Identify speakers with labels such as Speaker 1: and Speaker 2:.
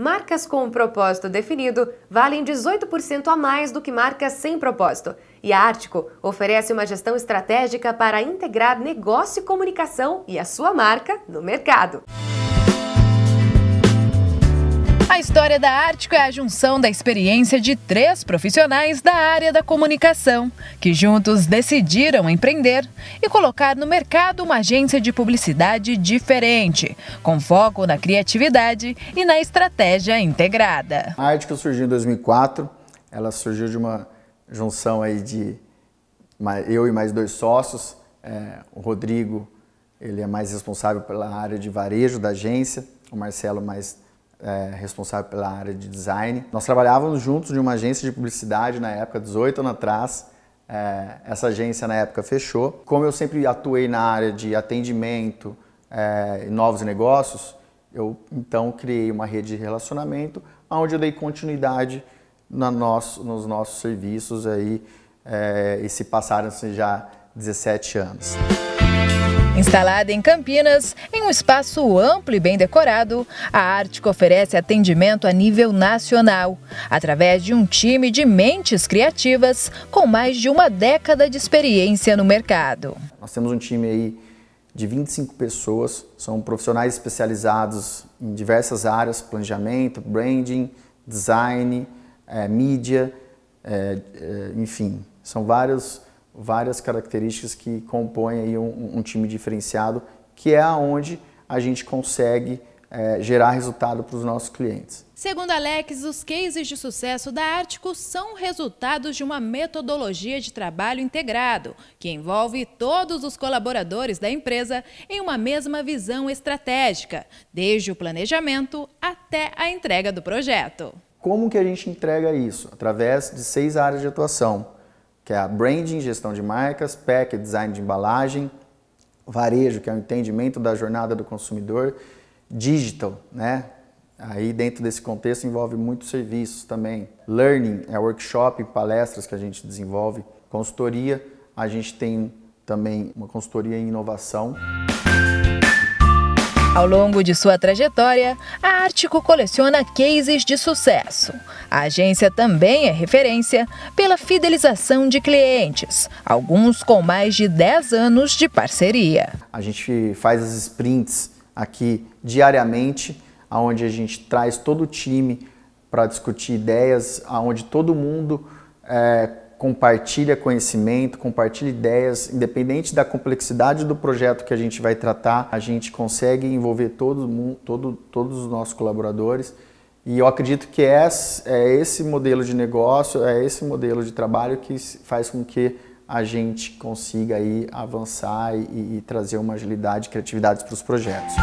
Speaker 1: Marcas com um propósito definido valem 18% a mais do que marcas sem propósito. E a Ártico oferece uma gestão estratégica para integrar negócio e comunicação e a sua marca no mercado. A história da Ártico é a junção da experiência de três profissionais da área da comunicação, que juntos decidiram empreender e colocar no mercado uma agência de publicidade diferente, com foco na criatividade e na estratégia integrada.
Speaker 2: A Ártico surgiu em 2004, ela surgiu de uma junção aí de eu e mais dois sócios, é, o Rodrigo, ele é mais responsável pela área de varejo da agência, o Marcelo mais é, responsável pela área de design. Nós trabalhávamos juntos de uma agência de publicidade na época, 18 anos atrás. É, essa agência na época fechou. Como eu sempre atuei na área de atendimento é, e novos negócios, eu então criei uma rede de relacionamento onde eu dei continuidade na nosso, nos nossos serviços aí, é, e se passaram já 17 anos.
Speaker 1: Instalada em Campinas, em um espaço amplo e bem decorado, a Ártico oferece atendimento a nível nacional, através de um time de mentes criativas com mais de uma década de experiência no mercado.
Speaker 2: Nós temos um time aí de 25 pessoas, são profissionais especializados em diversas áreas, planejamento, branding, design, é, mídia, é, é, enfim, são vários várias características que compõem aí um, um time diferenciado, que é aonde a gente consegue é, gerar resultado para os nossos clientes.
Speaker 1: Segundo Alex, os cases de sucesso da Ártico são resultados de uma metodologia de trabalho integrado, que envolve todos os colaboradores da empresa em uma mesma visão estratégica, desde o planejamento até a entrega do projeto.
Speaker 2: Como que a gente entrega isso? Através de seis áreas de atuação que é a branding, gestão de marcas, PEC, design de embalagem, varejo, que é o entendimento da jornada do consumidor, digital, né? Aí dentro desse contexto envolve muitos serviços também. Learning é workshop, palestras que a gente desenvolve, consultoria, a gente tem também uma consultoria em inovação.
Speaker 1: Ao longo de sua trajetória, a Ártico coleciona cases de sucesso. A agência também é referência pela fidelização de clientes, alguns com mais de 10 anos de parceria. A
Speaker 2: gente faz as sprints aqui diariamente, onde a gente traz todo o time para discutir ideias, onde todo mundo é, compartilha conhecimento, compartilha ideias, independente da complexidade do projeto que a gente vai tratar, a gente consegue envolver todo mundo, todo, todos os nossos colaboradores. E eu acredito que é, é esse modelo de negócio, é esse modelo de trabalho que faz com que a gente consiga aí avançar e, e trazer uma agilidade e criatividade para os projetos.